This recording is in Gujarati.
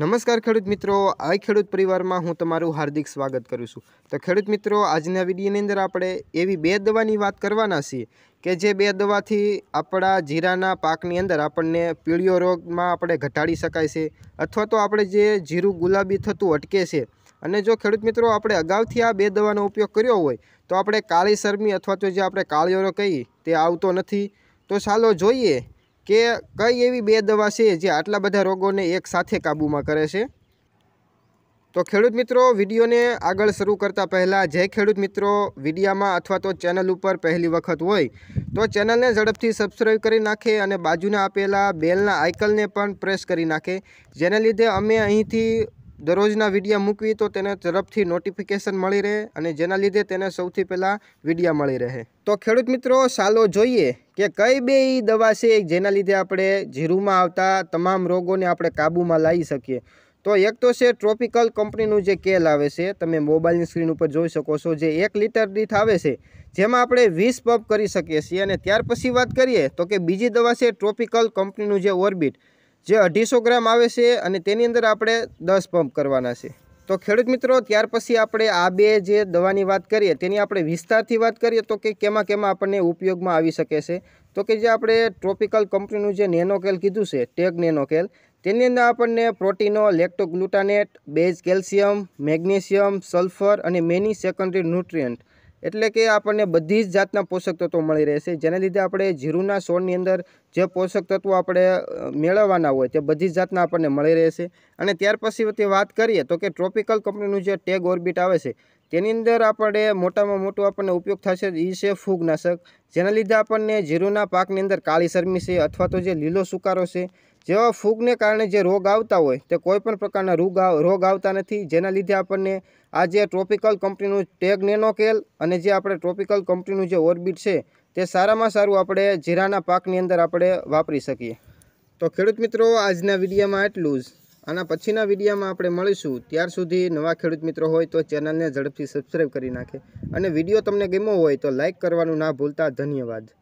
નમસ્કાર ખેડૂત મિત્રો આ ખેડૂત પરિવારમાં હું તમારું હાર્દિક સ્વાગત કરું છું તો ખેડૂત મિત્રો આજના વિડીયોની અંદર આપણે એવી બે દવાની વાત કરવાના છીએ કે જે બે દવાથી આપણા જીરાના પાકની અંદર આપણને પીળિયો રોગમાં આપણે ઘટાડી શકાય છે અથવા તો આપણે જે જીરું ગુલાબી થતું અટકે છે અને જો ખેડૂત મિત્રો આપણે અગાઉથી આ બે દવાનો ઉપયોગ કર્યો હોય તો આપણે કાળી શરમી અથવા તો જે આપણે કાળિયો રોગ કહીએ તે આવતો નથી તો ચાલો જોઈએ કે કઈ એવી બે દવા છે જે આટલા બધા રોગોને એક સાથે કાબૂમાં કરે છે તો ખેડૂત મિત્રો વિડીયોને આગળ શરૂ કરતાં પહેલાં જે ખેડૂત મિત્રો વિડીયામાં અથવા તો ચેનલ ઉપર પહેલી વખત હોય તો ચેનલને ઝડપથી સબસ્ક્રાઈબ કરી નાખે અને બાજુના આપેલા બેલના આઇકલને પણ પ્રેસ કરી નાખે જેને લીધે અમે અહીંથી દરરોજના વિડીયા મૂકવી તો તેને ઝડપથી નોટિફિકેશન મળી રહે અને જેના લીધે તેને સૌથી પહેલાં વિડીયા મળી રહે તો ખેડૂત મિત્રો સાલો જોઈએ કે કઈ બે દવા છે જેના લીધે આપણે જીરુમાં આવતા તમામ રોગોને આપણે કાબૂમાં લાવી શકીએ તો એક તો છે ટ્રોપિકલ કંપનીનું જે કેલ આવે છે તમે મોબાઈલની સ્ક્રીન ઉપર જોઈ શકો છો જે એક લીટર દીઠ આવે છે જેમાં આપણે વીસ પંપ કરી શકીએ છીએ અને ત્યાર પછી વાત કરીએ તો કે બીજી દવા છે ટ્રોપિકલ કંપનીનું જે ઓર્બિટ જે અઢીસો ગ્રામ આવે છે અને તેની અંદર આપણે દસ પંપ કરવાના છે તો ખેડૂત મિત્રો ત્યાર પછી આપણે આ બે જે દવાની વાત કરીએ તેની આપણે વિસ્તારથી વાત કરીએ તો કે કેમાં કેમાં આપણને ઉપયોગમાં આવી શકે છે તો કે જે આપણે ટ્રોપિકલ કંપનીનું જે નેનોકેલ કીધું છે ટેગ નેનોકેલ તેની અંદર આપણને પ્રોટીનો લેક્ટોગ્લુટાનેટ બેઝ કેલ્શિયમ મેગ્નેશિયમ સલ્ફર અને મેની સેકન્ડરી ન્યુટ્રિયન્ટ એટલે કે આપણને બધી જ જાતના પોષક તત્વો મળી રહેશે જેના લીધે આપણે જીરુના છોડની અંદર જે પોષક તત્વો આપણે મેળવવાના હોય તે બધી જ જાતના આપણને મળી રહેશે અને ત્યાર પછી તે વાત કરીએ તો કે ટ્રોપિકલ કંપનીનું જે ટેગ ઓર્બિટ આવે છે તેની અંદર આપણે મોટામાં મોટો આપણને ઉપયોગ થશે એ છે ફૂગનાશક જેના લીધે આપણને જીરુના પાકની અંદર કાળી શરમી છે અથવા તો જે લીલો સુકારો છે જેવા ફૂગને કારણે જે રોગ આવતા હોય તે કોઈપણ પ્રકારના રોગ રોગ આવતા નથી જેના લીધે આપણને આ જે ટ્રોપિકલ કંપનીનું ટેગ નેનોકેલ અને જે આપણે ટ્રોપિકલ કંપનીનું જે ઓર્બિટ છે તે સારામાં સારું આપણે જીરાના પાકની અંદર આપણે વાપરી શકીએ તો ખેડૂત મિત્રો આજના વિડીયોમાં એટલું જ આના પછીના વિડીયોમાં આપણે મળીશું ત્યાર સુધી નવા ખેડૂત મિત્રો હોય તો ચેનલને ઝડપથી સબસ્ક્રાઈબ કરી નાખે અને વિડીયો તમને ગમ્યો હોય તો લાઇક કરવાનું ના ભૂલતા ધન્યવાદ